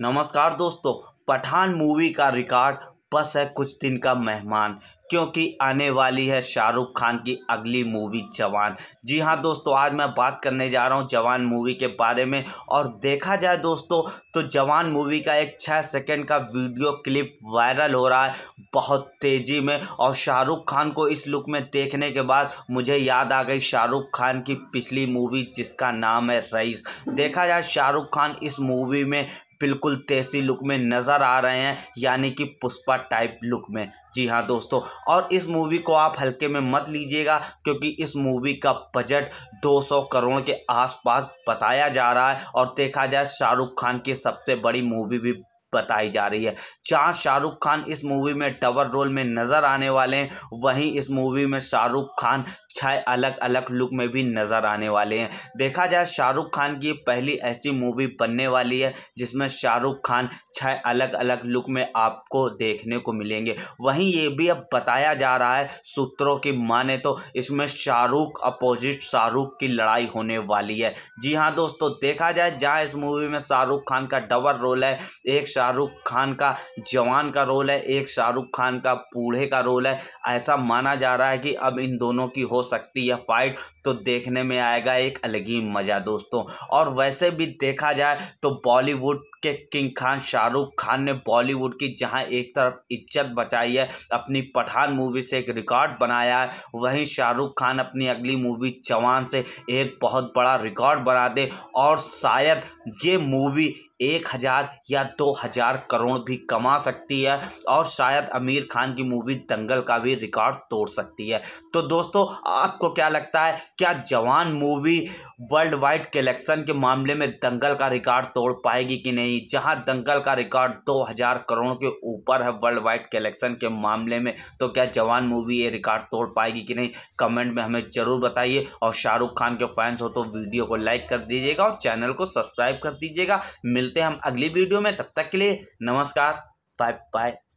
नमस्कार दोस्तों पठान मूवी का रिकॉर्ड बस है कुछ दिन का मेहमान क्योंकि आने वाली है शाहरुख खान की अगली मूवी जवान जी हाँ दोस्तों आज मैं बात करने जा रहा हूँ जवान मूवी के बारे में और देखा जाए दोस्तों तो जवान मूवी का एक छः सेकंड का वीडियो क्लिप वायरल हो रहा है बहुत तेज़ी में और शाहरुख खान को इस लुक में देखने के बाद मुझे याद आ गई शाहरुख खान की पिछली मूवी जिसका नाम है रईस देखा जाए शाहरुख खान इस मूवी में बिल्कुल देसी लुक में नज़र आ रहे हैं यानी कि पुष्पा टाइप लुक में जी हाँ दोस्तों और इस मूवी को आप हल्के में मत लीजिएगा क्योंकि इस मूवी का बजट 200 करोड़ के आसपास बताया जा रहा है और देखा जाए शाहरुख खान की सबसे बड़ी मूवी भी बताई जा रही है जहाँ शाहरुख खान इस मूवी में डबल रोल में नज़र आने वाले हैं वहीं इस मूवी में शाहरुख खान छः अलग अलग लुक में भी नज़र आने वाले हैं देखा जाए शाहरुख खान की पहली ऐसी मूवी बनने वाली है जिसमें शाहरुख खान छः अलग अलग लुक में आपको देखने को मिलेंगे वहीं ये भी अब बताया जा रहा है सूत्रों की माने तो इसमें शाहरुख अपोजिट शाहरुख की लड़ाई होने वाली है जी हाँ दोस्तों देखा जाए जहाँ इस मूवी में शाहरुख खान का डबल रोल है एक शाहरुख खान का जवान का रोल है एक शाहरुख खान का बूढ़े का रोल है ऐसा माना जा रहा है कि अब इन दोनों की हो सकती है फाइट तो देखने में आएगा एक अलग ही मज़ा दोस्तों और वैसे भी देखा जाए तो बॉलीवुड के किंग खान शाहरुख खान ने बॉलीवुड की जहां एक तरफ इज्जत बचाई है अपनी पठान मूवी से एक रिकॉर्ड बनाया है वहीं शाहरुख खान अपनी अगली मूवी जवान से एक बहुत बड़ा रिकॉर्ड बना दे और शायद ये मूवी एक हज़ार या दो हज़ार हजार करोड़ भी कमा सकती है और शायद आमिर खान की मूवी दंगल का भी रिकॉर्ड तोड़ सकती है तो दोस्तों आपको क्या लगता है क्या जवान मूवी वर्ल्ड वाइड कलेक्शन के मामले में दंगल का रिकॉर्ड तोड़ पाएगी कि नहीं जहां दंगल का रिकॉर्ड 2000 करोड़ के ऊपर है वर्ल्ड वाइड कलेक्शन के मामले में तो क्या जवान मूवी ये रिकॉर्ड तोड़ पाएगी कि नहीं कमेंट में हमें ज़रूर बताइए और शाहरुख खान के फैंस हो तो वीडियो को लाइक कर दीजिएगा और चैनल को सब्सक्राइब कर दीजिएगा मिलते हैं हम अगली वीडियो में तब तक के के लिए नमस्कार बाय बाय